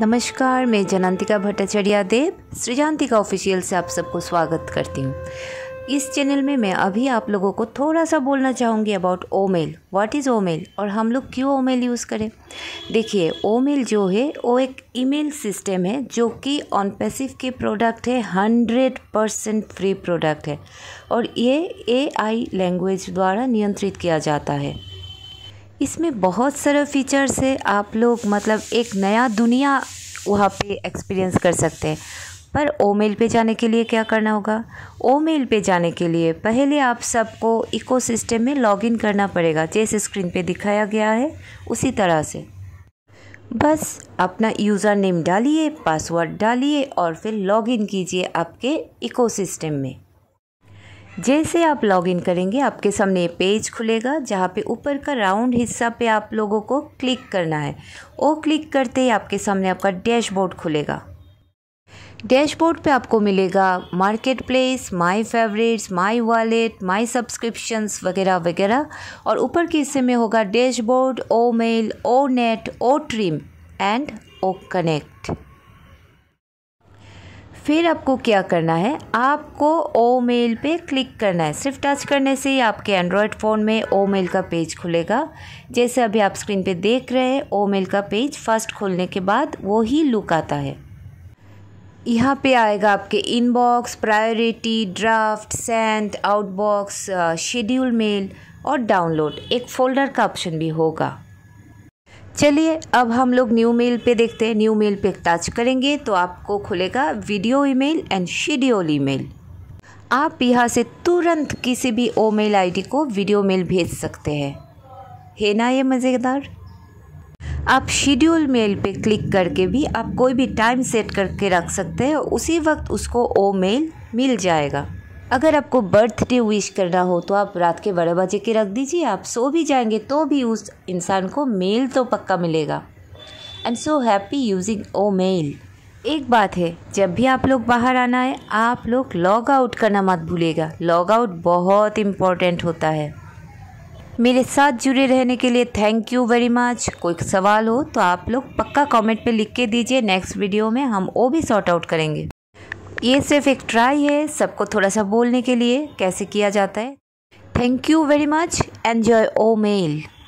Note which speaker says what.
Speaker 1: नमस्कार मैं जनांतिका भट्टाचार्य देव सृजांतिका ऑफिशियल से आप सबको स्वागत करती हूँ इस चैनल में मैं अभी आप लोगों को थोड़ा सा बोलना चाहूँगी about Omail what is Omail और हम लोग क्यों ओमेल यूज़ करें देखिए ओमेल जो है वो एक ईमेल सिस्टम है जो कि ऑन पैसिव के प्रोडक्ट है हंड्रेड परसेंट फ्री प्रोडक्ट है और ये एआई लैंग्वेज द्वारा नियंत्रित किया जाता है इसमें बहुत सारा फीचर्स है आप लोग मतलब एक नया दुनिया वहाँ पे एक्सपीरियंस कर सकते हैं पर ओ मेल पर जाने के लिए क्या करना होगा ओ मेल पर जाने के लिए पहले आप सबको सिस्टम में लॉगिन करना पड़ेगा जैसे स्क्रीन पे दिखाया गया है उसी तरह से बस अपना यूज़र नेम डालिए पासवर्ड डालिए और फिर लॉगिन कीजिए आपके सिस्टम में जैसे आप लॉगिन करेंगे आपके सामने पेज खुलेगा जहाँ पे ऊपर का राउंड हिस्सा पे आप लोगों को क्लिक करना है वो क्लिक करते ही आपके सामने आपका डैशबोर्ड खुलेगा डैशबोर्ड पे आपको मिलेगा market place my favourites my wallet my subscriptions वगैरह वगैरह और ऊपर के हिस्से में होगा dashboard O mail O net O trim and O connect फिर आपको क्या करना है आपको ओ मेल पे क्लिक करना है सिर्फ टच करने से ही आपके एंड्रॉयड फ़ोन में ओ मेल का पेज खुलेगा जैसे अभी आप स्क्रीन पे देख रहे हैं ओ मेल का पेज फर्स्ट खुलने के बाद वो ही लुक आता है यहाँ पे आएगा आपके inbox priority draft sent outbox schedule mail और डाउनलोड एक फ़ोल्डर का ऑप्शन भी होगा चलिए अब हम लोग न्यू मेल पे देखते हैं न्यू मेल पे टच करेंगे तो आपको खुलेगा video email and schedule email आप यहाँ से तुरंत किसी भी ओ मेल आई को वीडियो मेल भेज सकते हैं है ना ये मज़ेदार आप शेड्यूल मेल पे क्लिक करके भी आप कोई भी टाइम सेट करके रख सकते हैं उसी वक्त उसको ओ मेल मिल जाएगा अगर आपको बर्थडे विश करना हो तो आप रात के बारह बजे के रख दीजिए आप सो भी जाएंगे तो भी उस इंसान को मेल तो पक्का मिलेगा I am so happy using O mail एक बात है जब भी आप लोग बाहर आना है आप लोग लॉग आउट करना मत भूलेगा लॉग आउट बहुत इम्पॉर्टेंट होता है मेरे साथ जुड़े रहने के लिए थैंक यू वेरी मच कोई सवाल हो तो आप लोग पक्का कमेंट पे लिख के दीजिए नेक्स्ट वीडियो में हम वो भी सॉर्ट आउट करेंगे ये सिर्फ एक ट्राई है सबको थोड़ा सा बोलने के लिए कैसे किया जाता है thank you very much enjoy O mail